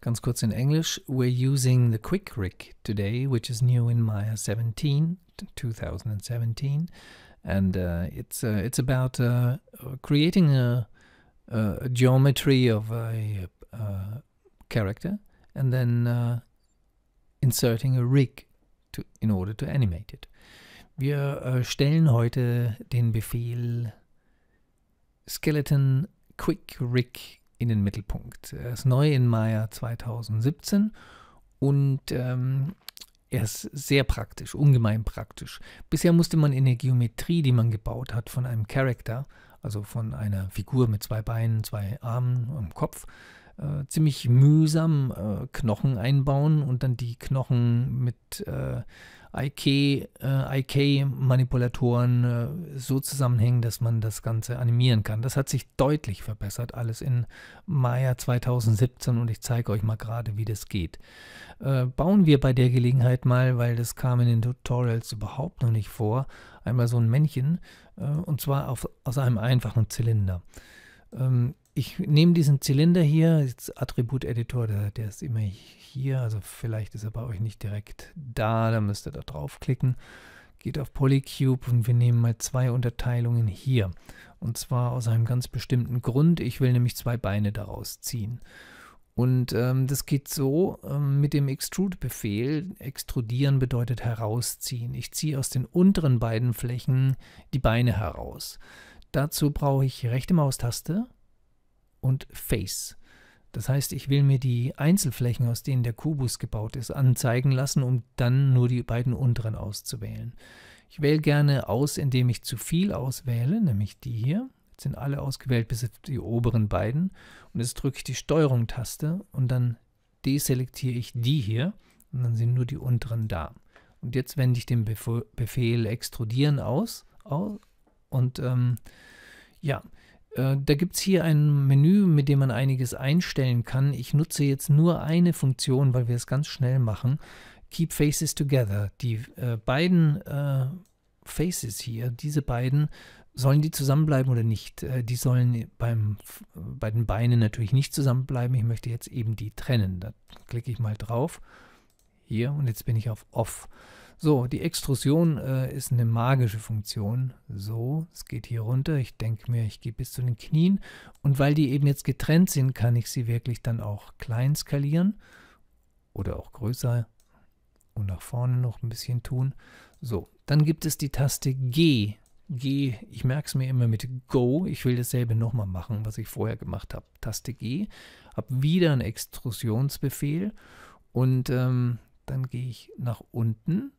ganz kurz in Englisch. We're using the Quick Rig today, which is new in Maya 17, 2017. And uh, it's, uh, it's about uh, creating a, a, geometry of a, a uh, character and then uh, inserting a rig to, in order to animate it. Wir uh, stellen heute den Befehl Skeleton Quick Rig in den Mittelpunkt. Er ist neu in Maya 2017 und ähm, er ist sehr praktisch, ungemein praktisch. Bisher musste man in der Geometrie, die man gebaut hat, von einem Character, also von einer Figur mit zwei Beinen, zwei Armen und Kopf, äh, ziemlich mühsam äh, Knochen einbauen und dann die Knochen mit äh, IK-Manipulatoren äh, IK äh, so zusammenhängen, dass man das Ganze animieren kann. Das hat sich deutlich verbessert, alles in Maya 2017 und ich zeige euch mal gerade, wie das geht. Äh, bauen wir bei der Gelegenheit mal, weil das kam in den Tutorials überhaupt noch nicht vor, einmal so ein Männchen und zwar auf, aus einem einfachen Zylinder. Ähm, ich nehme diesen Zylinder hier, jetzt Attribut-Editor, der, der, ist immer hier, also vielleicht ist er bei euch nicht direkt da, da müsst ihr da draufklicken. Geht auf Polycube und wir nehmen mal zwei Unterteilungen hier. Und zwar aus einem ganz bestimmten Grund. Ich will nämlich zwei Beine daraus ziehen. Und ähm, das geht so ähm, mit dem Extrude-Befehl. Extrudieren bedeutet herausziehen. Ich ziehe aus den unteren beiden Flächen die Beine heraus. Dazu brauche ich rechte Maustaste, und Face. Das heißt, ich will mir die Einzelflächen, aus denen der Kubus gebaut ist, anzeigen lassen, um dann nur die beiden unteren auszuwählen. Ich wähle gerne aus, indem ich zu viel auswähle, nämlich die hier. Jetzt sind alle ausgewählt, bis auf die oberen beiden. Und jetzt drücke ich die Steuerung-Taste und dann deselektiere ich die hier und dann sind nur die unteren da. Und jetzt wende ich den Befehl Extrudieren aus, aus und ähm, ja, äh, da gibt es hier ein Menü, mit dem man einiges einstellen kann. Ich nutze jetzt nur eine Funktion, weil wir es ganz schnell machen. Keep Faces Together. Die äh, beiden äh, Faces hier, diese beiden, sollen die zusammenbleiben oder nicht? Äh, die sollen beim, bei den Beinen natürlich nicht zusammenbleiben. Ich möchte jetzt eben die trennen. Da klicke ich mal drauf. Hier und jetzt bin ich auf Off. So, die Extrusion äh, ist eine magische Funktion. So, es geht hier runter. Ich denke mir, ich gehe bis zu den Knien. Und weil die eben jetzt getrennt sind, kann ich sie wirklich dann auch klein skalieren oder auch größer und nach vorne noch ein bisschen tun. So, dann gibt es die Taste G. G, ich merke es mir immer mit Go. Ich will dasselbe nochmal machen, was ich vorher gemacht habe. Taste G, habe wieder einen Extrusionsbefehl und ähm, dann gehe ich nach unten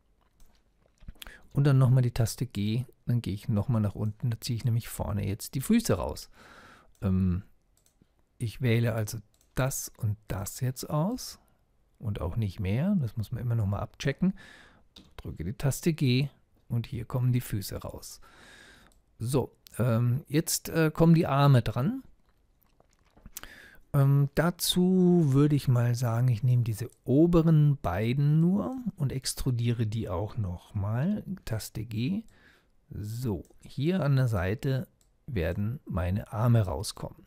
und dann nochmal die Taste G, dann gehe ich nochmal nach unten, da ziehe ich nämlich vorne jetzt die Füße raus. Ähm, ich wähle also das und das jetzt aus und auch nicht mehr, das muss man immer nochmal abchecken. Drücke die Taste G und hier kommen die Füße raus. So, ähm, jetzt äh, kommen die Arme dran. Ähm, dazu würde ich mal sagen, ich nehme diese oberen beiden nur und extrudiere die auch nochmal. Taste G. So, hier an der Seite werden meine Arme rauskommen.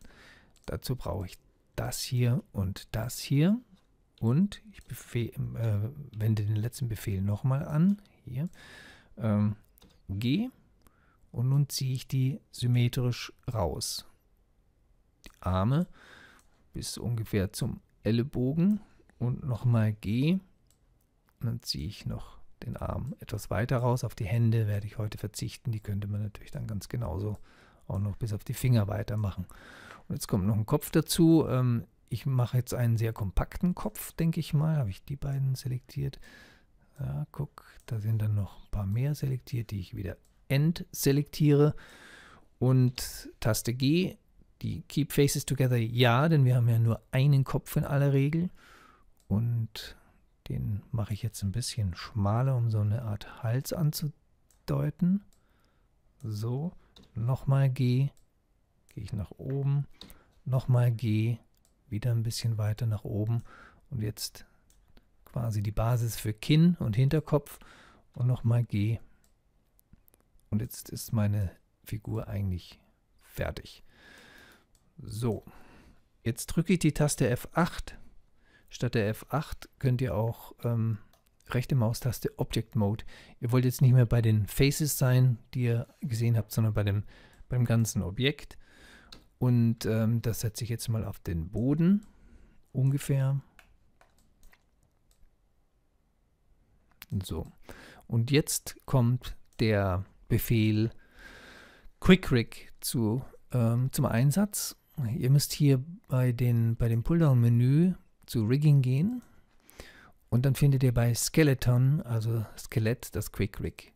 Dazu brauche ich das hier und das hier. Und ich ähm, äh, wende den letzten Befehl nochmal an. Hier. Ähm, G. Und nun ziehe ich die symmetrisch raus. Die Arme bis ungefähr zum Ellenbogen und nochmal G. Und dann ziehe ich noch den Arm etwas weiter raus. Auf die Hände werde ich heute verzichten. Die könnte man natürlich dann ganz genauso auch noch bis auf die Finger weitermachen. Und jetzt kommt noch ein Kopf dazu. Ähm, ich mache jetzt einen sehr kompakten Kopf, denke ich mal. Habe ich die beiden selektiert? Ja, guck, da sind dann noch ein paar mehr selektiert, die ich wieder entselektiere. Und Taste G die Keep Faces Together ja, denn wir haben ja nur einen Kopf in aller Regel. Und den mache ich jetzt ein bisschen schmaler, um so eine Art Hals anzudeuten. So, nochmal G, gehe ich nach oben, nochmal G, wieder ein bisschen weiter nach oben. Und jetzt quasi die Basis für Kinn und Hinterkopf und nochmal G. Und jetzt ist meine Figur eigentlich fertig. So, jetzt drücke ich die Taste F8. Statt der F8 könnt ihr auch ähm, rechte Maustaste Object Mode. Ihr wollt jetzt nicht mehr bei den Faces sein, die ihr gesehen habt, sondern bei dem, beim ganzen Objekt. Und ähm, das setze ich jetzt mal auf den Boden ungefähr. So. Und jetzt kommt der Befehl Quick Rig zu, ähm, zum Einsatz. Ihr müsst hier bei, den, bei dem Pulldown-Menü zu Rigging gehen und dann findet ihr bei Skeleton, also Skelett, das Quick Rig.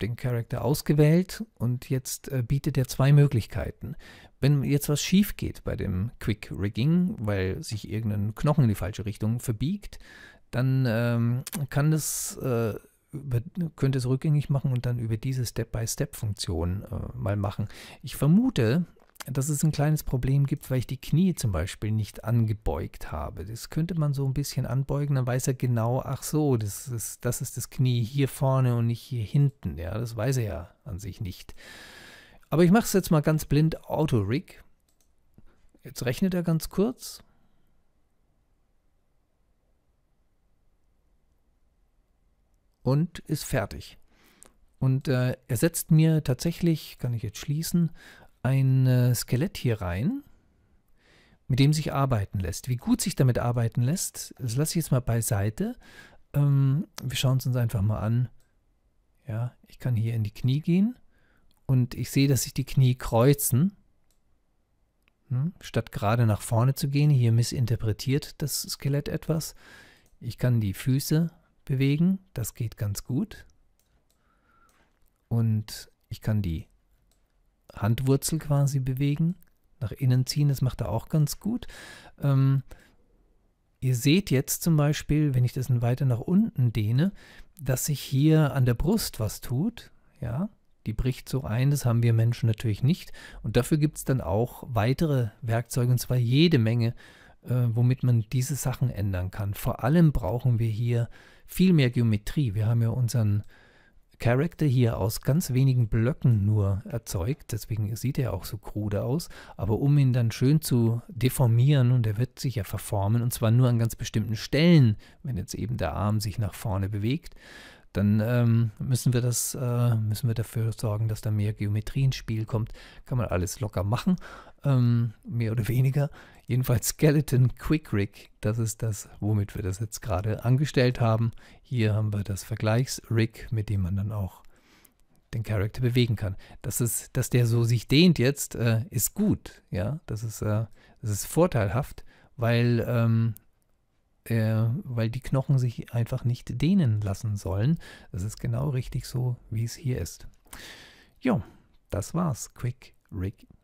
Den Charakter ausgewählt und jetzt äh, bietet er zwei Möglichkeiten. Wenn jetzt was schief geht bei dem Quick Rigging, weil sich irgendein Knochen in die falsche Richtung verbiegt, dann ähm, kann das äh, könnte es rückgängig machen und dann über diese Step-by-Step-Funktion äh, mal machen. Ich vermute, dass es ein kleines Problem gibt, weil ich die Knie zum Beispiel nicht angebeugt habe. Das könnte man so ein bisschen anbeugen, dann weiß er genau, ach so, das ist das, ist das Knie hier vorne und nicht hier hinten. Ja, das weiß er ja an sich nicht. Aber ich mache es jetzt mal ganz blind Auto-Rig. Jetzt rechnet er ganz kurz. Und ist fertig. Und äh, er setzt mir tatsächlich, kann ich jetzt schließen, ein äh, Skelett hier rein, mit dem sich arbeiten lässt. Wie gut sich damit arbeiten lässt, das lasse ich jetzt mal beiseite. Ähm, wir schauen es uns einfach mal an. Ja, ich kann hier in die Knie gehen und ich sehe, dass sich die Knie kreuzen. Hm, statt gerade nach vorne zu gehen, hier missinterpretiert das Skelett etwas. Ich kann die Füße bewegen, das geht ganz gut. Und ich kann die Handwurzel quasi bewegen, nach innen ziehen, das macht er auch ganz gut. Ähm, ihr seht jetzt zum Beispiel, wenn ich das weiter nach unten dehne, dass sich hier an der Brust was tut, ja, die bricht so ein, das haben wir Menschen natürlich nicht. Und dafür gibt es dann auch weitere Werkzeuge, und zwar jede Menge, äh, womit man diese Sachen ändern kann. Vor allem brauchen wir hier viel mehr Geometrie. Wir haben ja unseren Character hier aus ganz wenigen Blöcken nur erzeugt, deswegen sieht er auch so krude aus, aber um ihn dann schön zu deformieren und er wird sich ja verformen und zwar nur an ganz bestimmten Stellen, wenn jetzt eben der Arm sich nach vorne bewegt, dann ähm, müssen wir das, äh, müssen wir dafür sorgen, dass da mehr Geometrie ins Spiel kommt. Kann man alles locker machen, ähm, mehr oder weniger. Jedenfalls Skeleton Quick Rig, das ist das, womit wir das jetzt gerade angestellt haben. Hier haben wir das Vergleichs-Rig, mit dem man dann auch den Charakter bewegen kann. Das ist, dass der so sich dehnt jetzt, äh, ist gut. Ja, das ist, äh, das ist vorteilhaft, weil, ähm, äh, weil die Knochen sich einfach nicht dehnen lassen sollen. Das ist genau richtig so, wie es hier ist. Ja, das war's. Quick Rig